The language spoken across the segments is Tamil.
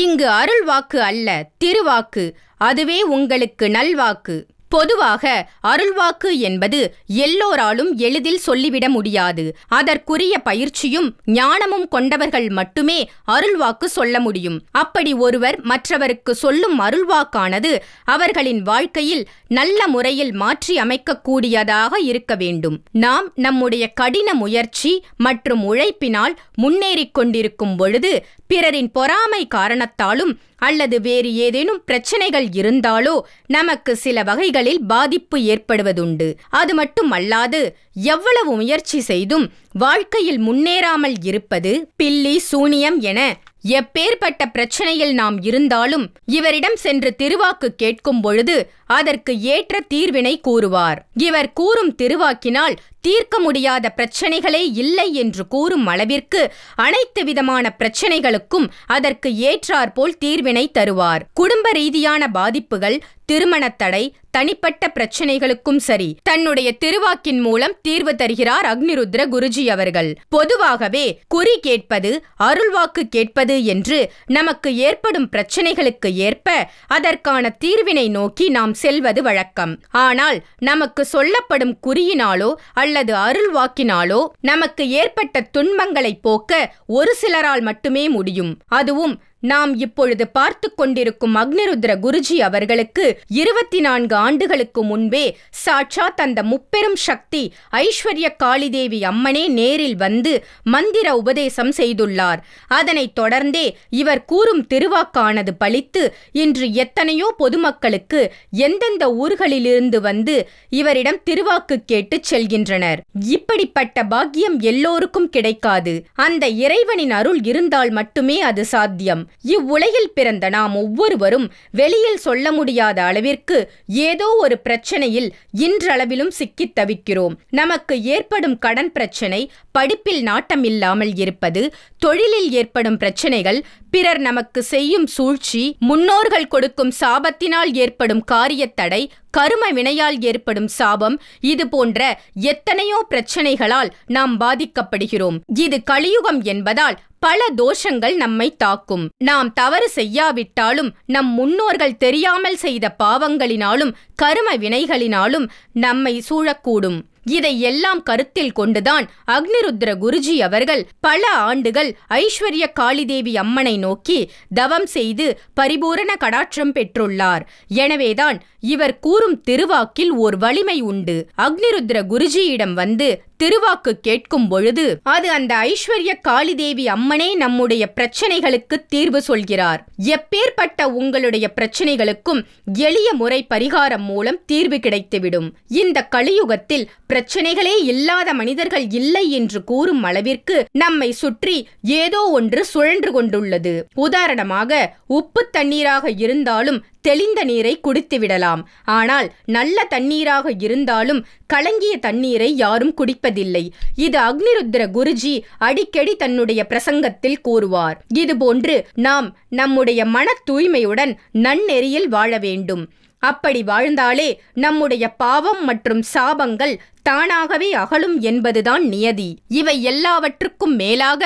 இங்கு அருள்வாக்கு அல்ல திருவாக்கு அதுவே உங்களுக்கு நல்வாக்கு பொதுவாக அருள்வாக்கு என்பது எல்லோராலும் எளிதில் சொல்லிவிட முடியாது அதற்குரிய பயிற்சியும் ஞானமும் கொண்டவர்கள் மட்டுமே அருள்வாக்கு சொல்ல முடியும் அப்படி ஒருவர் மற்றவருக்கு சொல்லும் அருள்வாக்கானது அவர்களின் வாழ்க்கையில் நல்ல முறையில் மாற்றி அமைக்கக்கூடியதாக இருக்க வேண்டும் நாம் நம்முடைய கடின முயற்சி மற்றும் உழைப்பினால் முன்னேறிக் கொண்டிருக்கும் பொழுது பிறரின் பொறாமை காரணத்தாலும் அல்லது வேறு ஏதேனும் பிரச்சனைகள் இருந்தாலோ நமக்கு சில வகைகளில் பாதிப்பு ஏற்படுவதுண்டு அது மட்டுமல்லாது எவ்வளவு முயற்சி செய்தும் வாழ்க்கையில் முன்னேறாமல் இருப்பது பில்லி சூனியம் என எப்பேற்பட்ட பிரச்சனையில் நாம் இருந்தாலும் இவரிடம் சென்று திருவாக்கு கேட்கும் பொழுது அதற்கு ஏற்ற தீர்வினை கூறுவார் இவர் கூறும் திருவாக்கினால் தீர்க்க முடியாத பிரச்சனைகளே இல்லை என்று கூறும் அளவிற்கு அனைத்து விதமான பிரச்சனைகளுக்கும் அதற்கு ஏற்றாற்போல் தீர்வினை தருவார் குடும்ப ரீதியான பாதிப்புகள் திருமண தடை தனிப்பட்ட பிரச்சனைகளுக்கும் சரி தன்னுடைய திருவாக்கின் மூலம் தீர்வு தருகிறார் அக்னிருத்ர குருஜி அவர்கள் பொதுவாகவே குறி கேட்பது அருள்வாக்கு கேட்பது என்று நமக்கு ஏற்படும் பிரச்சனைகளுக்கு ஏற்ப அதற்கான தீர்வினை நோக்கி நாம் செல்வது வழக்கம் ஆனால் நமக்கு சொல்லப்படும் குறியினாலோ அல்லது அல்லது அருள் வாக்கினாலோ நமக்கு ஏற்பட்ட துன்பங்களை போக்க ஒரு சிலரால் மட்டுமே முடியும் அதுவும் நாம் இப்பொழுது பார்த்து கொண்டிருக்கும் அக்னிருத்ர குருஜி அவர்களுக்கு இருபத்தி நான்கு ஆண்டுகளுக்கு முன்பே சாட்சாத் அந்த முப்பெரும் சக்தி ஐஸ்வர்ய காளிதேவி அம்மனே நேரில் வந்து மந்திர உபதேசம் செய்துள்ளார் அதனைத் தொடர்ந்தே இவர் கூறும் திருவாக்கானது பழித்து இன்று எத்தனையோ பொதுமக்களுக்கு எந்தெந்த ஊர்களிலிருந்து வந்து இவரிடம் திருவாக்கு கேட்டு செல்கின்றனர் இப்படிப்பட்ட பாக்கியம் எல்லோருக்கும் கிடைக்காது அந்த இறைவனின் அருள் இருந்தால் மட்டுமே அது சாத்தியம் இவ்வுலகில் பிறந்த நாம் ஒவ்வொருவரும் வெளியில் சொல்ல முடியாத அளவிற்கு ஏதோ ஒரு பிரச்சனையில் இன்றளவிலும் சிக்கித் தவிக்கிறோம் நமக்கு ஏற்படும் கடன் பிரச்சனை படிப்பில் நாட்டம் இல்லாமல் இருப்பது தொழிலில் ஏற்படும் பிரச்சனைகள் பிறர் நமக்கு செய்யும் சூழ்ச்சி முன்னோர்கள் கொடுக்கும் சாபத்தினால் ஏற்படும் காரியத்தடை கரும வினையால் ஏற்படும் சாபம் இது போன்ற எத்தனையோ பிரச்சனைகளால் நாம் பாதிக்கப்படுகிறோம் இது கலியுகம் என்பதால் பல தோஷங்கள் நம்மை தாக்கும் நாம் தவறு செய்யாவிட்டாலும் நம் முன்னோர்கள் தெரியாமல் செய்த பாவங்களினாலும் கரும வினைகளினாலும் நம்மை சூழக்கூடும் இதை எல்லாம் கருத்தில் கொண்டுதான் அக்னிருத்ர குருஜி அவர்கள் பல ஆண்டுகள் ஐஸ்வர்ய காளிதேவி அம்மனை நோக்கி தவம் செய்து பரிபூரண கடாற்றம் பெற்றுள்ளார் எனவேதான் இவர் கூறும் திருவாக்கில் ஓர் வலிமை உண்டு அக்னிருத்ர குருஜியிடம் வந்து திருவாக்கு கேட்கும் பொழுது அது அந்த ஐஸ்வர்ய காளிதேவி அம்மனே நம்முடைய பிரச்சனைகளுக்கு தீர்வு சொல்கிறார் எப்பேற்பட்ட உங்களுடைய பிரச்சனைகளுக்கும் எளிய முறை பரிகாரம் மூலம் தீர்வு கிடைத்துவிடும் இந்த கலியுகத்தில் பிரச்சனைகளே இல்லாத மனிதர்கள் இல்லை என்று கூறும் அளவிற்கு நம்மை சுற்றி ஏதோ ஒன்று சுழன்று கொண்டுள்ளது உதாரணமாக உப்பு தண்ணீராக இருந்தாலும் தெளிந்த நீரை குடித்து விடலாம் ஆனால் நல்ல தண்ணீராக இருந்தாலும் கலங்கிய தண்ணீரை யாரும் குடிப்பதில்லை இது அக்னிருத்ர குருஜி அடிக்கடி தன்னுடைய பிரசங்கத்தில் கூறுவார் இதுபோன்று நாம் நம்முடைய மன தூய்மையுடன் நன்னெறியில் வாழ வேண்டும் அப்படி வாழ்ந்தாலே நம்முடைய பாவம் மற்றும் சாபங்கள் தானாகவே அகலும் என்பதுதான் நியதி இவை எல்லாவற்றுக்கும் மேலாக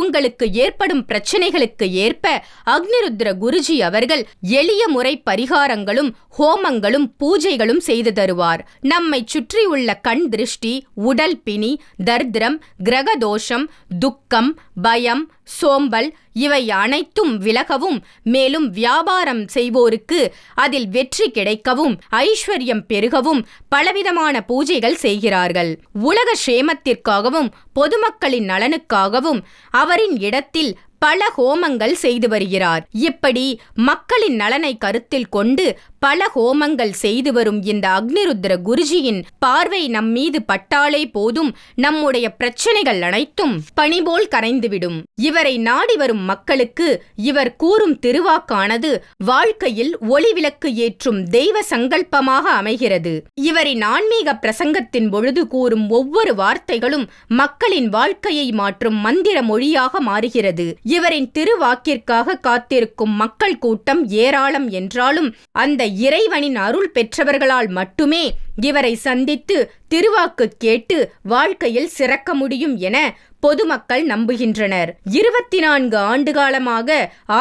உங்களுக்கு ஏற்படும் பிரச்சனைகளுக்கு ஏற்ப அக்னிருத்ர குருஜி அவர்கள் எளிய முறை பரிகாரங்களும் ஹோமங்களும் பூஜைகளும் செய்து தருவார் நம்மை சுற்றியுள்ள கண் திருஷ்டி உடல் பிணி தர்திரம் கிரகதோஷம் துக்கம் பயம் சோம்பல் இவை அனைத்தும் விலகவும் மேலும் வியாபாரம் செய்வோருக்கு அதில் வெற்றி கிடைக்கவும் ஐஸ்வர்யம் பெருகவும் பலவிதமான பூஜைகள் செய்கிறார் செய்கிறார்கள் உலக சேமத்திற்காகவும் பொதுமக்களின் நலனுக்காகவும் அவரின் இடத்தில் பல ஹோமங்கள் செய்து வருகிறார் இப்படி மக்களின் நலனை கருத்தில் கொண்டு பல ஹோமங்கள் செய்து வரும் இந்த அக்னிருத்ர குருஜியின் பார்வை நம் மீது பட்டாலே போதும் நம்முடைய பிரச்சனைகள் அனைத்தும் பணிபோல் கரைந்துவிடும் இவரை நாடி வரும் மக்களுக்கு இவர் கூறும் திருவாக்கானது வாழ்க்கையில் ஒளிவிளக்கு ஏற்றும் தெய்வ சங்கல்பமாக அமைகிறது இவரின் ஆன்மீக பிரசங்கத்தின் பொழுது கூறும் ஒவ்வொரு வார்த்தைகளும் மக்களின் வாழ்க்கையை மாற்றும் மந்திர மொழியாக மாறுகிறது இவரின் திருவாக்கிற்காக காத்திருக்கும் மக்கள் கூட்டம் ஏராளம் என்றாலும் அந்த இறைவனின் அருள் பெற்றவர்களால் மட்டுமே இவரை சந்தித்து திருவாக்கு கேட்டு வாழ்க்கையில் சிறக்க முடியும் என பொதுமக்கள் நம்புகின்றனர் இருபத்தி நான்கு ஆண்டு காலமாக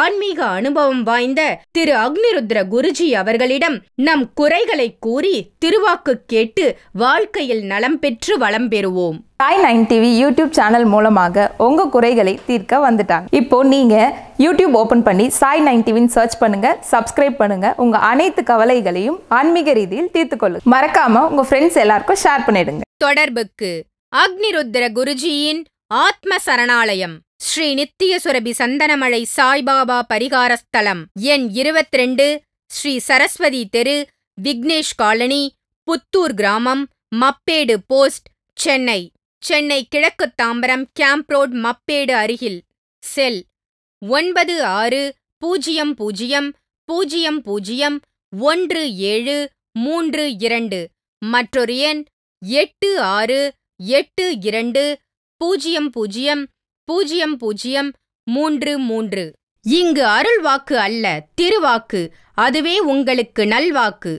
ஆன்மீக அனுபவம் வாய்ந்த திரு அக்னிருத்ர குருஜி அவர்களிடம் நம் குறைகளை கூறி திருவாக்கு கேட்டு வாழ்க்கையில் நலம் பெற்று வளம் பெறுவோம் டாய் நைன் டிவி யூடியூப் சேனல் மூலமாக உங்கள் குறைகளை தீர்க்க வந்துட்டாங்க இப்போ நீங்கள் யூடியூப் ஓப்பன் பண்ணி சாய் நைன் டிவின்னு சர்ச் பண்ணுங்கள் சப்ஸ்கிரைப் பண்ணுங்கள் உங்கள் அனைத்து கவலைகளையும் ஆன்மீக ரீதியில் தீர்த்து கொள்ளுங்க மறக்காமல் உங்கள் ஃப்ரெண்ட்ஸ் எல்லாருக்கும் ஷேர் பண்ணிடுங்க தொடர்புக்கு அக்னிருத்ர குருஜியின் ஆத்ம சரணாலயம் ஸ்ரீ நித்திய சுரபி சந்தனமழை சாய்பாபா பரிகாரஸ்தலம் எண் இருபத்திரெண்டு ஸ்ரீ சரஸ்வதி தெரு விக்னேஷ் காலனி புத்தூர் கிராமம் மப்பேடு போஸ்ட் சென்னை சென்னை கிழக்கு தாம்பரம் கேம்ப் ரோட் மப்பேடு அருகில் செல் ஒன்பது ஆறு பூஜ்ஜியம் பூஜ்ஜியம் பூஜ்ஜியம் பூஜ்ஜியம் ஒன்று ஏழு மூன்று இரண்டு மற்றொரு எண் எட்டு ஆறு எட்டு இரண்டு பூஜ்ஜியம் பூஜ்ஜியம் பூஜ்ஜியம் பூஜ்ஜியம் மூன்று மூன்று இங்கு அருள்வாக்கு அல்ல திருவாக்கு அதுவே உங்களுக்கு நல்வாக்கு